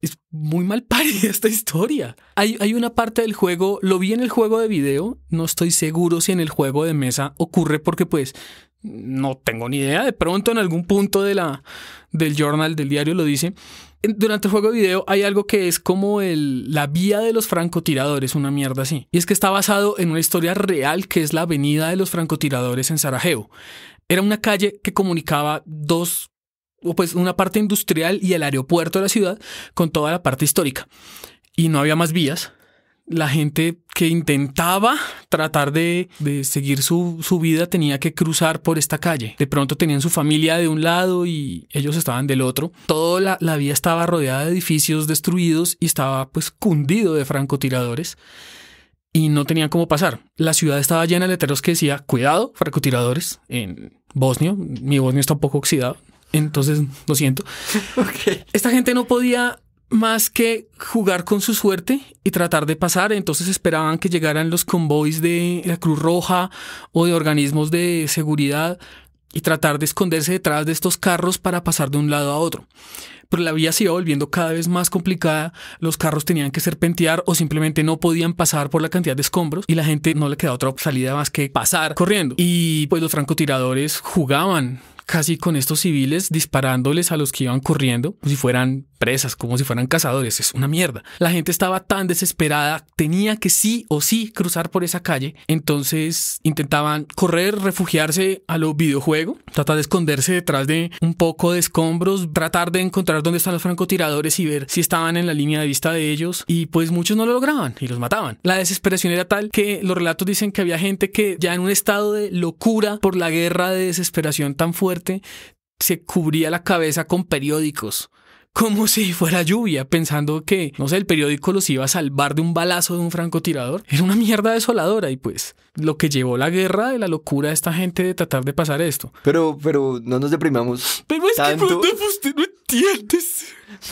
Es muy mal parida esta historia. Hay, una parte del juego, lo vi en el juego de video, no estoy seguro si en el juego de mesa ocurre porque pues no tengo ni idea, de pronto en algún punto de la, del journal, del diario lo dice, durante el juego de video hay algo que es como la vía de los francotiradores, una mierda así. Y es que está basado en una historia real que es la avenida de los francotiradores en Sarajevo. Era una calle que comunicaba dos, o pues una parte industrial y el aeropuerto de la ciudad con toda la parte histórica. Y no había más vías. La gente que intentaba tratar de, seguir su, vida tenía que cruzar por esta calle. De pronto tenían su familia de un lado y ellos estaban del otro. Toda la, vía estaba rodeada de edificios destruidos y estaba pues cundido de francotiradores y no tenían cómo pasar. La ciudad estaba llena de letreros que decía, cuidado, francotiradores, en bosnio, mi bosnio está un poco oxidado, entonces lo siento. Esta gente no podía más que jugar con su suerte y tratar de pasar, entonces esperaban que llegaran los convoys de la Cruz Roja o de organismos de seguridad y tratar de esconderse detrás de estos carros para pasar de un lado a otro pero la vía se iba volviendo cada vez más complicada, los carros tenían que serpentear o simplemente no podían pasar por la cantidad de escombros y la gente no le quedaba otra salida más que pasar corriendo. Y pues los francotiradores jugaban casi con estos civiles disparándoles a los que iban corriendo, si fueran presas como si fueran cazadores. Es una mierda. La gente estaba tan desesperada, tenía que sí o sí cruzar por esa calle. Entonces intentaban correr, refugiarse a los videojuegos tratar de esconderse detrás de un poco de escombros, tratar de encontrar dónde están los francotiradores y ver si estaban en la línea de vista de ellos. Y pues muchos no lo lograban y los mataban. La desesperación era tal que los relatos dicen que había gente que ya en un estado de locura por la guerra de desesperación tan fuerte se cubría la cabeza con periódicos como si fuera lluvia, pensando que, no sé, el periódico los iba a salvar de un balazo de un francotirador. Era una mierda desoladora y pues lo que llevó la guerra de la locura de esta gente de tratar de pasar esto. Pero, pero no nos deprimamos. Pero es que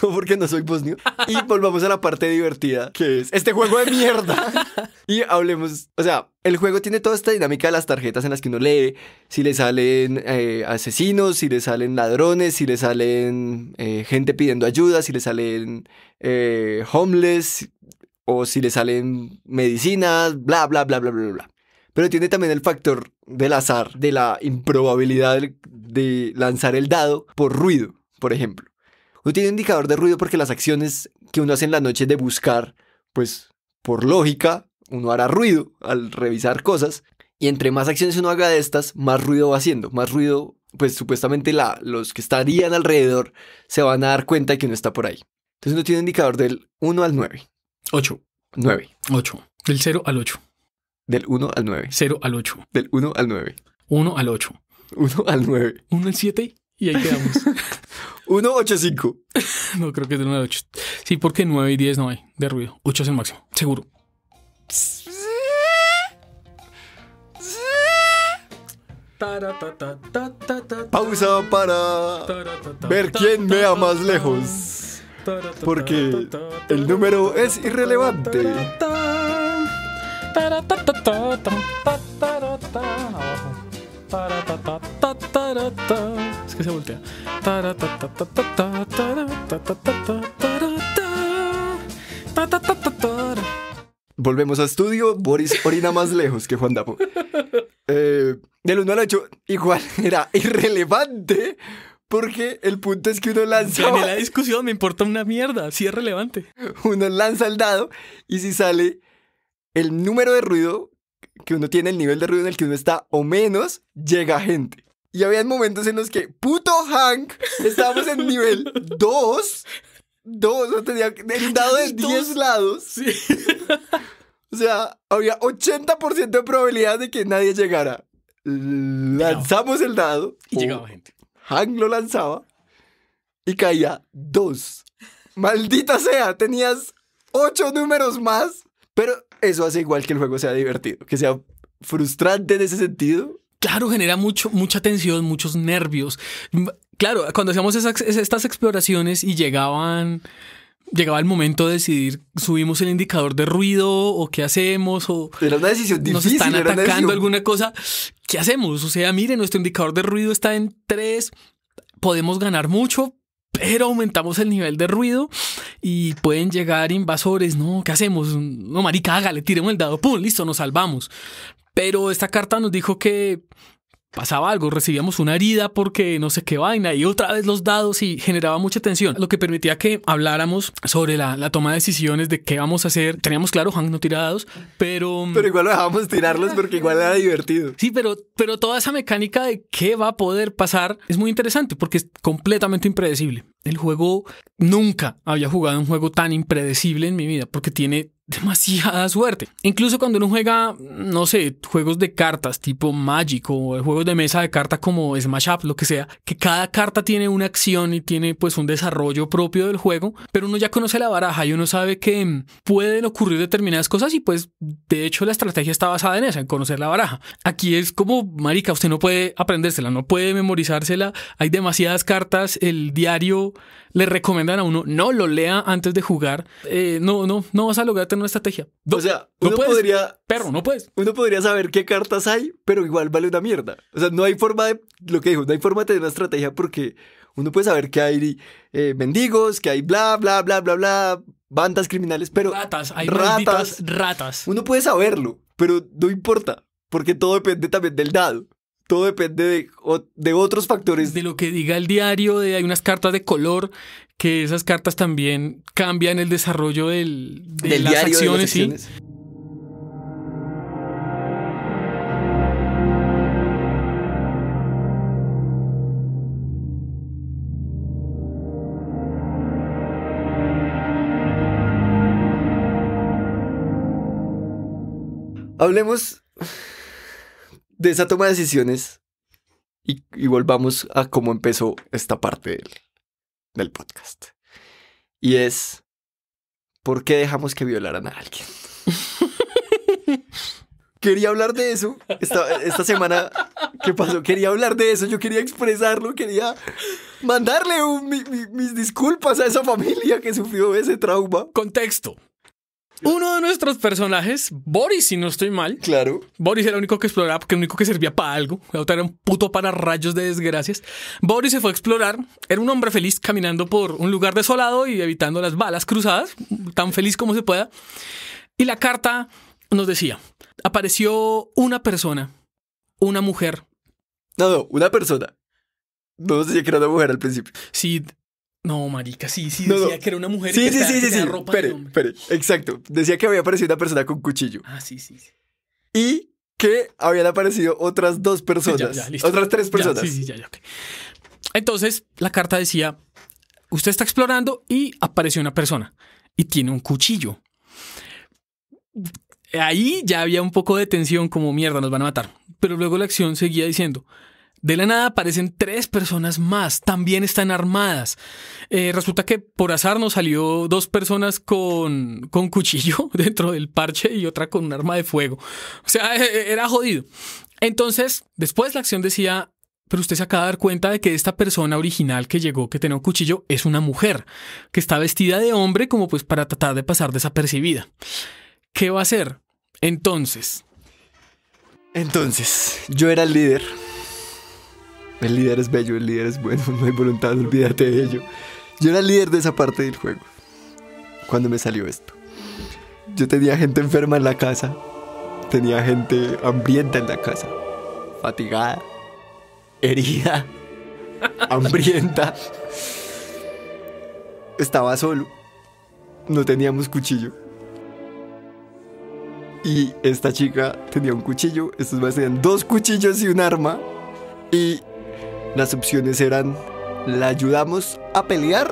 no, porque no soy bosnio. Y volvamos a la parte divertida, que es este juego de mierda. Y hablemos, o sea, el juego tiene toda esta dinámica de las tarjetas en las que uno lee si le salen eh, asesinos, si le salen ladrones, si le salen eh, gente pidiendo ayuda, si le salen eh, homeless o si le salen medicinas, bla, bla, bla, bla, bla, bla. Pero tiene también el factor del azar, de la improbabilidad de lanzar el dado por ruido por ejemplo. Uno tiene un indicador de ruido porque las acciones que uno hace en la noche de buscar, pues por lógica, uno hará ruido al revisar cosas. Y entre más acciones uno haga de estas, más ruido va haciendo. Más ruido, pues supuestamente la, los que estarían alrededor se van a dar cuenta de que uno está por ahí. Entonces uno tiene un indicador del 1 al 9. 8. 9. 8. Del 0 al 8. Del 1 al 9. 0 al 8. Del 1 al 9. 1 al 8. 1 al 9. 1 al 7. Y ahí quedamos. 1, 8, 5 No, creo que es de 9 8. Sí, porque 9 y 10 no hay de ruido. 8 es el máximo, seguro. Pausa para ver quién vea más lejos. Porque el número es irrelevante. Es que se voltea. Volvemos a estudio. Boris orina más lejos que Juan Dapo. Eh, del 1 al 8, igual era irrelevante. Porque el punto es que uno lanza. En la discusión me importa una mierda, si es relevante. Uno lanza el dado y si sale el número de ruido que uno tiene el nivel de ruido en el que uno está o menos, llega gente. Y había momentos en los que, puto Hank, estábamos en nivel 2. 2, no tenía el dado de 10 lados. o sea, había 80% de probabilidad de que nadie llegara. Lanzamos el dado. Y llegaba gente. Hank lo lanzaba y caía 2. Maldita sea, tenías ocho números más. Pero eso hace igual que el juego sea divertido, que sea frustrante en ese sentido. Claro, genera mucho, mucha tensión, muchos nervios. Claro, cuando hacíamos esas, estas exploraciones y llegaban, llegaba el momento de decidir, subimos el indicador de ruido o qué hacemos o era una decisión difícil, nos están atacando alguna cosa, ¿qué hacemos? O sea, mire, nuestro indicador de ruido está en tres. podemos ganar mucho, pero aumentamos el nivel de ruido y pueden llegar invasores. No, ¿qué hacemos? No, marica, hágale, tiremos el dado, pum, listo, nos salvamos. Pero esta carta nos dijo que pasaba algo, recibíamos una herida porque no sé qué vaina y otra vez los dados y generaba mucha tensión, lo que permitía que habláramos sobre la, toma de decisiones de qué vamos a hacer. Teníamos claro, Hank no tira dados, pero... Mm, pero igual lo dejábamos tirarlos porque igual era divertido. Sí, pero, pero toda esa mecánica de qué va a poder pasar es muy interesante porque es completamente impredecible. El juego nunca había jugado un juego tan impredecible en mi vida porque tiene demasiada suerte. Incluso cuando uno juega, no sé, juegos de cartas tipo Magic o juegos de mesa de carta como Smash Up, lo que sea, que cada carta tiene una acción y tiene pues un desarrollo propio del juego, pero uno ya conoce la baraja y uno sabe que mm, pueden ocurrir determinadas cosas y pues de hecho la estrategia está basada en eso, en conocer la baraja. Aquí es como, marica, usted no puede aprendérsela, no puede memorizársela, hay demasiadas cartas, el diario le recomiendan a uno, no lo lea antes de jugar, eh, no, no, no vas a lograr tener una estrategia. o sea, uno podría... Perro, no puedes. Uno podría saber qué cartas hay, pero igual vale una mierda. O sea, no hay forma de, lo que dijo, no hay forma de tener una estrategia porque uno puede saber que hay eh, mendigos, que hay bla, bla, bla, bla, bla, bandas criminales, pero... Ratas, hay ratas, ratas. Uno puede saberlo, pero no importa, porque todo depende también del dado todo depende de, de, otros factores. De lo que diga el diario, de, hay unas cartas de color, que esas cartas también cambian el desarrollo del, de las acciones. Hablemos de esa toma de decisiones y, volvamos a cómo empezó esta parte del, podcast. Y es, ¿por qué dejamos que violaran a alguien? quería hablar de eso. Esta, semana, ¿qué pasó? Quería hablar de eso, yo quería expresarlo, quería mandarle mis disculpas a esa familia que sufrió ese trauma. Contexto. Uno de nuestros personajes, Boris, si no estoy mal. Claro. Boris era el único que exploraba, porque el único que servía para algo. era un puto para rayos de desgracias. Boris se fue a explorar. Era un hombre feliz caminando por un lugar desolado y evitando las balas cruzadas, tan feliz como se pueda. Y la carta nos decía: apareció una persona, una mujer. No, no, una persona. No sé si era una mujer al principio. Sí, no, marica, sí, sí, decía que era una mujer sí, que sí, estaba, sí, sí, sí. ropa exacto. Decía que había aparecido una persona con cuchillo. Ah, sí, sí. Y que habían aparecido otras dos personas. otras tres personas. sí, sí, ya, ya, Entonces, la carta decía, usted está explorando y apareció una persona y tiene un cuchillo. Ahí ya había un poco de tensión como mierda, nos van a matar. Pero luego la acción seguía diciendo, de la nada aparecen tres personas más, también están armadas. Eh, resulta que por azar nos salió dos personas con, con cuchillo dentro del parche y otra con un arma de fuego. O sea, e, e, era jodido. Entonces, después la acción decía, pero usted se acaba de dar cuenta de que esta persona original que llegó, que tenía un cuchillo, es una mujer, que está vestida de hombre como pues para tratar de pasar desapercibida. ¿Qué va a hacer? Entonces. Entonces, yo era el líder. El líder es bello, el líder es bueno, no hay voluntad, olvídate de ello. Yo era el líder de esa parte del juego. Cuando me salió esto. Yo tenía gente enferma en la casa. Tenía gente hambrienta en la casa. Fatigada. Herida. hambrienta. Estaba solo. No teníamos cuchillo. Y esta chica tenía un cuchillo. Estos más tenían dos cuchillos y un arma. Y las opciones eran, ¿la ayudamos a pelear?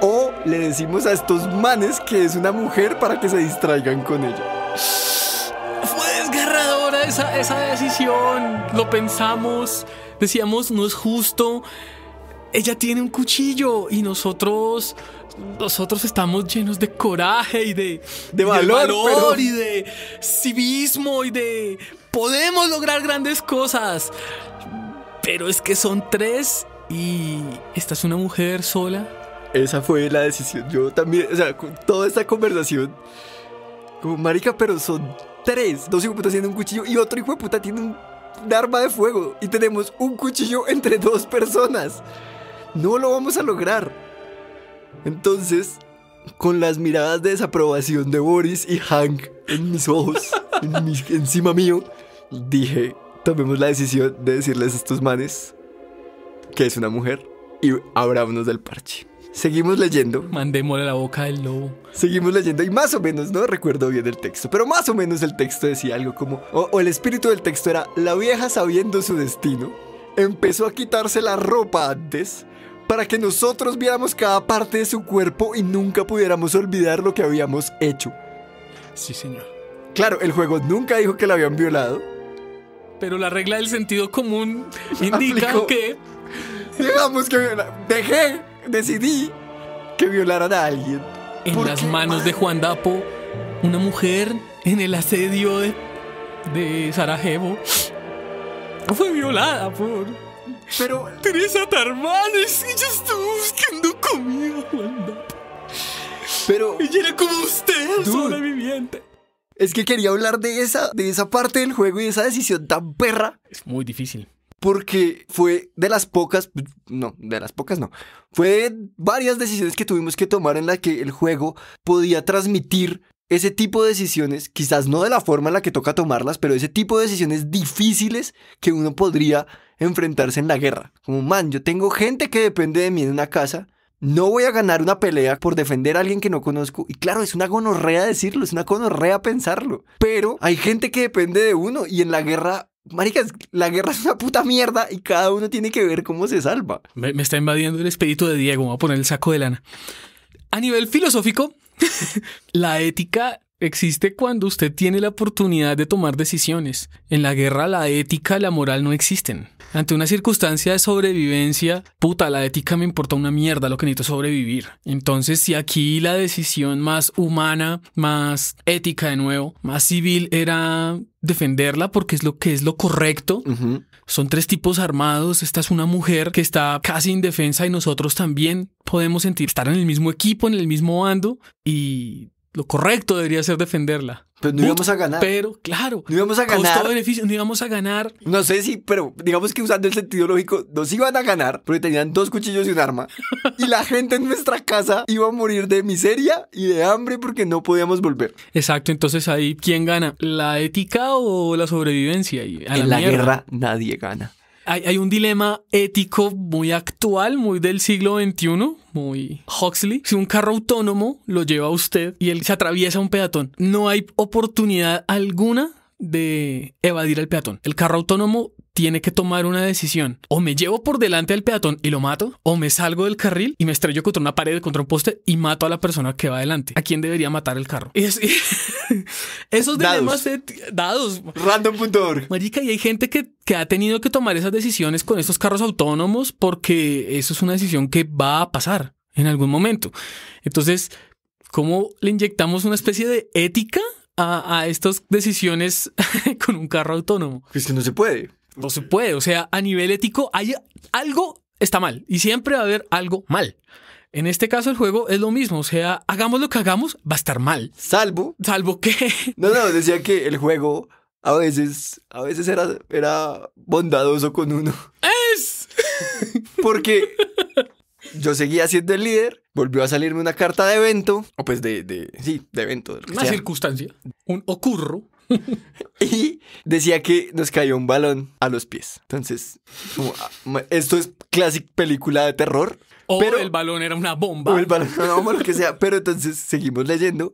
¿O le decimos a estos manes que es una mujer para que se distraigan con ella? Fue desgarradora esa, decisión. Lo pensamos, decíamos, no es justo. Ella tiene un cuchillo y nosotros nosotros estamos llenos de coraje y de, de valor, y de civismo y de podemos lograr grandes cosas. Pero es que son tres y Estás una mujer sola. Esa fue la decisión. Yo también, o sea, con toda esta conversación, como marica, pero son tres. Dos hijos puta tienen un cuchillo y otro hijo de puta tiene un, arma de fuego. Y tenemos un cuchillo entre dos personas. No lo vamos a lograr. Entonces, con las miradas de desaprobación de Boris y Hank en mis ojos, encima mío, dije, tomemos la decisión de decirles a estos manes que es una mujer y abrámonos del parche. Seguimos leyendo. Mandémosle la boca del lobo. Seguimos leyendo y más o menos, no recuerdo bien el texto, pero más o menos el texto decía algo como, o el espíritu del texto era, la vieja sabiendo su destino, empezó a quitarse la ropa antes para que nosotros viéramos cada parte de su cuerpo y nunca pudiéramos olvidar lo que habíamos hecho. Sí, señor. Claro, el juego nunca dijo que la habían violado, pero la regla del sentido común indica que. Digamos que dejé, decidí que violaran a alguien. En las manos de Juan Dapo, una mujer en el asedio de, Sarajevo fue violada por. Pero. Teresa Tarmanes, ella estuvo buscando comida, Juan Dapo. Pero. Ella era como usted, sobreviviente. Es que quería hablar de esa, de esa parte del juego y de esa decisión tan perra. Es muy difícil. Porque fue de las pocas, no, de las pocas no. Fue varias decisiones que tuvimos que tomar en la que el juego podía transmitir ese tipo de decisiones, quizás no de la forma en la que toca tomarlas, pero ese tipo de decisiones difíciles que uno podría enfrentarse en la guerra. Como, man, yo tengo gente que depende de mí en una casa no voy a ganar una pelea por defender a alguien que no conozco. Y claro, es una gonorrea decirlo, es una gonorrea pensarlo. Pero hay gente que depende de uno y en la guerra Maricas, la guerra es una puta mierda y cada uno tiene que ver cómo se salva. Me, está invadiendo el espíritu de Diego, me a poner el saco de lana. A nivel filosófico, la ética existe cuando usted tiene la oportunidad de tomar decisiones. En la guerra, la ética y la moral no existen. Ante una circunstancia de sobrevivencia, puta, la ética me importa una mierda, lo que necesito es sobrevivir. Entonces, si aquí la decisión más humana, más ética de nuevo, más civil era defenderla porque es lo que es lo correcto. Son tres tipos armados. Esta es una mujer que está casi indefensa y nosotros también podemos sentir estar en el mismo equipo, en el mismo bando y lo correcto debería ser defenderla. Pero no íbamos a ganar. Pero, claro. No íbamos a ganar. no íbamos a ganar. No sé si, pero digamos que usando el sentido lógico, nos iban a ganar porque tenían dos cuchillos y un arma. y la gente en nuestra casa iba a morir de miseria y de hambre porque no podíamos volver. Exacto, entonces ahí, ¿quién gana? ¿La ética o la sobrevivencia? en la guerra nadie gana. Hay, un dilema ético muy actual, muy del siglo XXI, muy Huxley. Si un carro autónomo lo lleva a usted y él se atraviesa un peatón, no hay oportunidad alguna de evadir al peatón. El carro autónomo tiene que tomar una decisión. O me llevo por delante del peatón y lo mato, o me salgo del carril y me estrello contra una pared, contra un poste y mato a la persona que va adelante. ¿A quién debería matar el carro? esos dilemas dados. Random Random.org. Marica, y hay gente que, ha tenido que tomar esas decisiones con estos carros autónomos porque eso es una decisión que va a pasar en algún momento. Entonces, ¿cómo le inyectamos una especie de ética a, a estas decisiones con un carro autónomo? Es pues que no se puede no se puede. O sea, a nivel ético hay algo está mal y siempre va a haber algo mal. En este caso el juego es lo mismo, o sea, hagamos lo que hagamos, va a estar mal. Salvo. Salvo que... No, no, decía que el juego a veces, a veces era, era bondadoso con uno. Es. Porque yo seguía siendo el líder, volvió a salirme una carta de evento, o pues de, de sí, de evento. una circunstancia, un ocurro. y decía que nos cayó un balón a los pies. Entonces, ah, esto es clásica película de terror. O pero, el balón era una bomba. O el balón era lo que sea. Pero entonces seguimos leyendo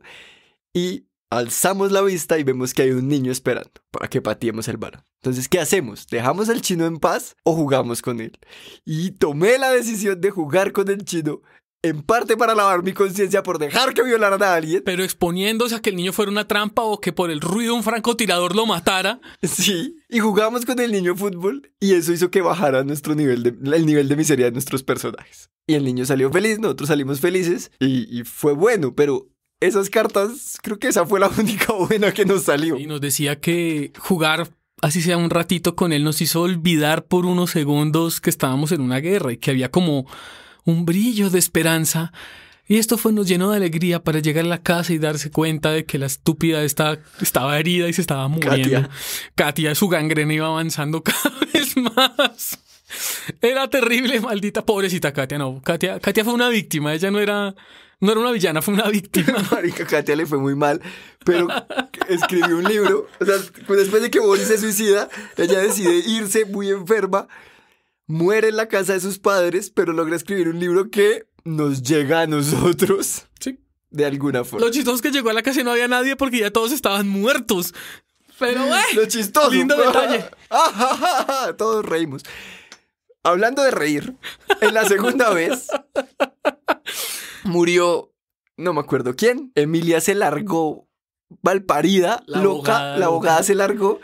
y alzamos la vista y vemos que hay un niño esperando para que pateemos el balón. Entonces, ¿qué hacemos? ¿Dejamos al chino en paz o jugamos con él? Y tomé la decisión de jugar con el chino en parte para lavar mi conciencia por dejar que violaran a alguien. Pero exponiéndose a que el niño fuera una trampa o que por el ruido un francotirador lo matara. Sí, y jugamos con el niño fútbol y eso hizo que bajara nuestro nivel de, el nivel de miseria de nuestros personajes. Y el niño salió feliz, nosotros salimos felices y, y fue bueno, pero esas cartas, creo que esa fue la única buena que nos salió. Y nos decía que jugar así sea un ratito con él nos hizo olvidar por unos segundos que estábamos en una guerra y que había como un brillo de esperanza. Y esto fue, nos llenó de alegría para llegar a la casa y darse cuenta de que la estúpida estaba, estaba herida y se estaba muriendo. Katia. Katia, su gangrena iba avanzando cada vez más. Era terrible, maldita, pobrecita Katia, no. Katia, Katia fue una víctima, ella no era, no era una villana, fue una víctima. Katia le fue muy mal, pero escribió un libro. Pues después de que Boris se suicida, ella decide irse muy enferma muere en la casa de sus padres, pero logra escribir un libro que nos llega a nosotros. Sí. De alguna forma. Lo chistoso es que llegó a la casa y no había nadie porque ya todos estaban muertos. Pero, eh, Lo chistoso. Lindo detalle. todos reímos. Hablando de reír, en la segunda vez murió, no me acuerdo quién. Emilia se largó, valparida. loca. la abogada se largó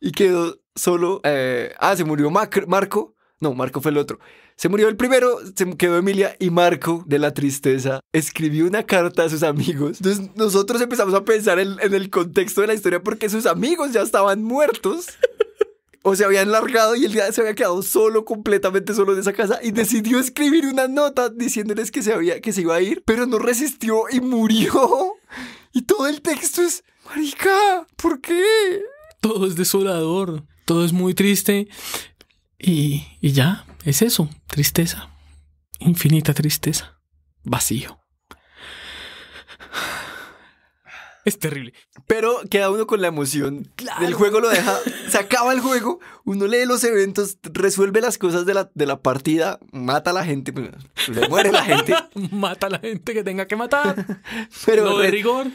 y quedó solo. Eh, ah, se murió Marco no, Marco fue el otro. Se murió el primero, se quedó Emilia y Marco, de la tristeza, escribió una carta a sus amigos. Entonces nosotros empezamos a pensar en, el contexto de la historia porque sus amigos ya estaban muertos. o se habían largado y el día se había quedado solo, completamente solo en esa casa y decidió escribir una nota diciéndoles que se, había, que se iba a ir, pero no resistió y murió. Y todo el texto es, marica, ¿por qué? Todo es desolador, todo es muy triste. Y, y ya, es eso, tristeza, infinita tristeza, vacío. Es terrible. Pero queda uno con la emoción. El juego lo deja. Se acaba el juego. Uno lee los eventos, resuelve las cosas de la, de la partida, mata a la gente. Pues, le muere la gente. mata a la gente que tenga que matar. Pero lo de rigor.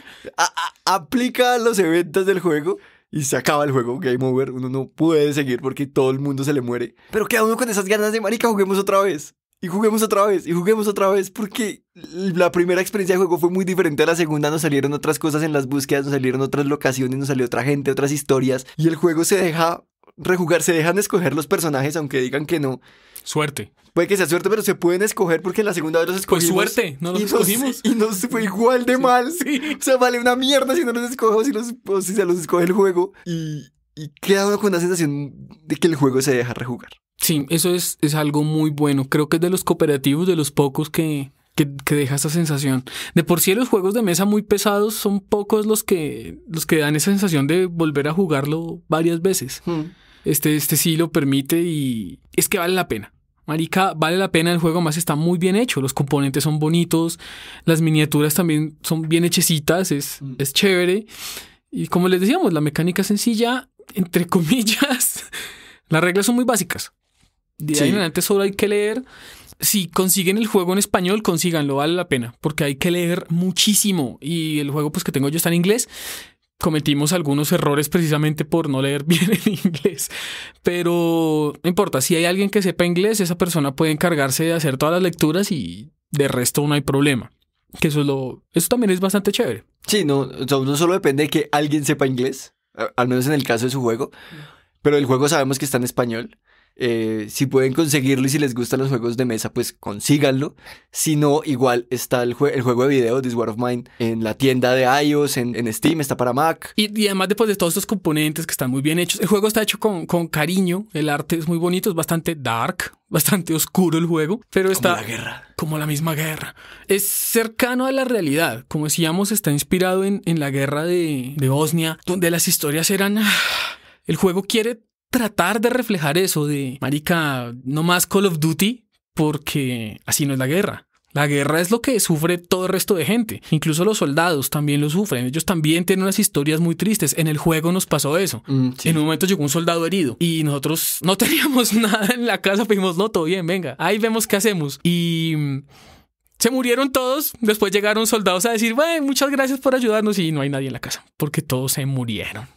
aplica los eventos del juego y se acaba el juego, game over, uno no puede seguir porque todo el mundo se le muere. Pero queda uno con esas ganas de marica, juguemos otra vez. Y juguemos otra vez, y juguemos otra vez, porque la primera experiencia de juego fue muy diferente a la segunda, nos salieron otras cosas en las búsquedas, nos salieron otras locaciones, nos salió otra gente, otras historias, y el juego se deja rejugar, se dejan escoger los personajes, aunque digan que no, Suerte. Puede que sea suerte, pero se pueden escoger porque la segunda vez los pues escogimos. Pues suerte, no los escogimos. Nos, y nos fue igual de mal. O sea, vale una mierda si no los escogemos si, si se los escoge el juego. Y, y queda con la sensación de que el juego se deja rejugar. Sí, eso es, algo muy bueno. Creo que es de los cooperativos, de los pocos que, deja esa sensación. De por sí los juegos de mesa muy pesados son pocos los que, los que dan esa sensación de volver a jugarlo varias veces. Hmm. Este, este sí lo permite y es que vale la pena. Marica, vale la pena el juego, más está muy bien hecho. Los componentes son bonitos, las miniaturas también son bien hechecitas, es, mm. es chévere. Y como les decíamos, la mecánica es sencilla, entre comillas. las reglas son muy básicas. De ahí adelante solo hay que leer. Si consiguen el juego en español, consíganlo, vale la pena, porque hay que leer muchísimo. Y el juego pues, que tengo yo está en inglés, cometimos algunos errores precisamente por no leer bien el inglés. Pero no importa, si hay alguien que sepa inglés, esa persona puede encargarse de hacer todas las lecturas y de resto no hay problema. Que eso, lo, eso también es bastante chévere. Sí, no, no solo depende de que alguien sepa inglés, al menos en el caso de su juego, mm. pero el juego sabemos que está en español. Eh, si pueden conseguirlo y si les gustan los juegos de mesa, pues consíganlo. Si no, igual está el, el juego de video This War of Mine en la tienda de iOS, en, Steam, está para Mac. Y, además después de todos estos componentes que están muy bien hechos, el juego está hecho con, cariño, el arte es muy bonito, es bastante dark, bastante oscuro el juego, pero está como la como la misma guerra. Es cercano a la realidad, como decíamos, está inspirado en, la guerra de, de Bosnia, donde las historias eran ah, el juego quiere tratar de reflejar eso de, marica, no más Call of Duty, porque así no es la guerra. La guerra es lo que sufre todo el resto de gente. Incluso los soldados también lo sufren. Ellos también tienen unas historias muy tristes. En el juego nos pasó eso. Mm, en un momento llegó un soldado herido y nosotros no teníamos nada en la casa. pedimos no, todo bien, venga. Ahí vemos qué hacemos. Y mm, se murieron todos. Después llegaron soldados a decir, bueno, muchas gracias por ayudarnos. Y no hay nadie en la casa porque todos se murieron.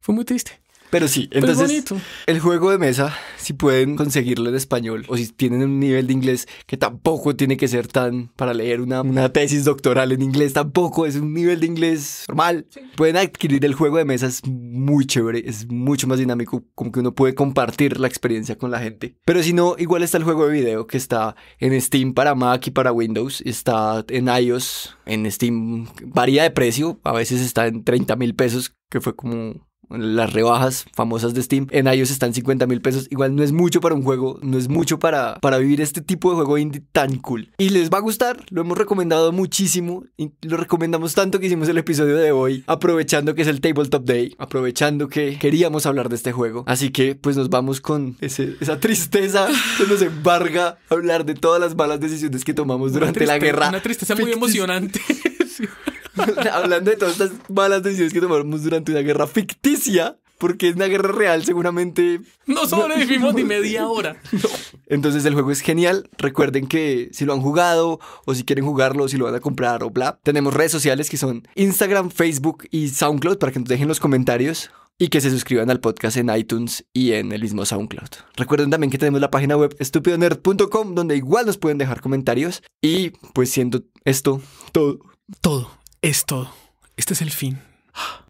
Fue muy triste. Pero sí, pues entonces el juego de mesa, si pueden conseguirlo en español o si tienen un nivel de inglés que tampoco tiene que ser tan para leer una, tesis doctoral en inglés, tampoco es un nivel de inglés normal. Pueden adquirir el juego de mesa, es muy chévere, es mucho más dinámico, como que uno puede compartir la experiencia con la gente. Pero si no, igual está el juego de video que está en Steam para Mac y para Windows, está en iOS, en Steam varía de precio, a veces está en 30 mil pesos, que fue como las rebajas famosas de Steam, en iOS están 50 mil pesos. Igual no es mucho para un juego, no es mucho para, para vivir este tipo de juego indie tan cool. Y les va a gustar, lo hemos recomendado muchísimo lo recomendamos tanto que hicimos el episodio de hoy, aprovechando que es el Tabletop Day, aprovechando que queríamos hablar de este juego. Así que pues nos vamos con esa tristeza que nos embarga hablar de todas las malas decisiones que tomamos durante la guerra. Una tristeza muy emocionante. hablando de todas estas malas decisiones que tomamos durante una guerra ficticia, porque es una guerra real, seguramente. No sobrevivimos ni media hora. Entonces el juego es genial. Recuerden que si lo han jugado o si quieren jugarlo, si lo van a comprar o bla, tenemos redes sociales que son Instagram, Facebook y SoundCloud para que nos dejen los comentarios y que se suscriban al podcast en iTunes y en el mismo SoundCloud. Recuerden también que tenemos la página web estupidonerd.com donde igual nos pueden dejar comentarios y pues siendo esto todo. Todo es todo. Este es el fin.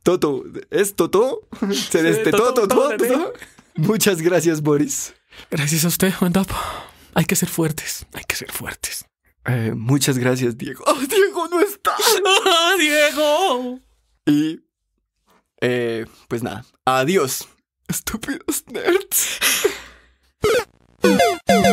Toto, ¿es Toto? Se destetó Toto. Toto, Muchas gracias, Boris. Gracias a usted, Juan Dapo. Hay que ser fuertes, hay que ser fuertes. Eh, muchas gracias, Diego. ¡Ah, Diego no está! ¡Oh, Diego! Y, eh, pues nada, adiós. Estúpidos nerds.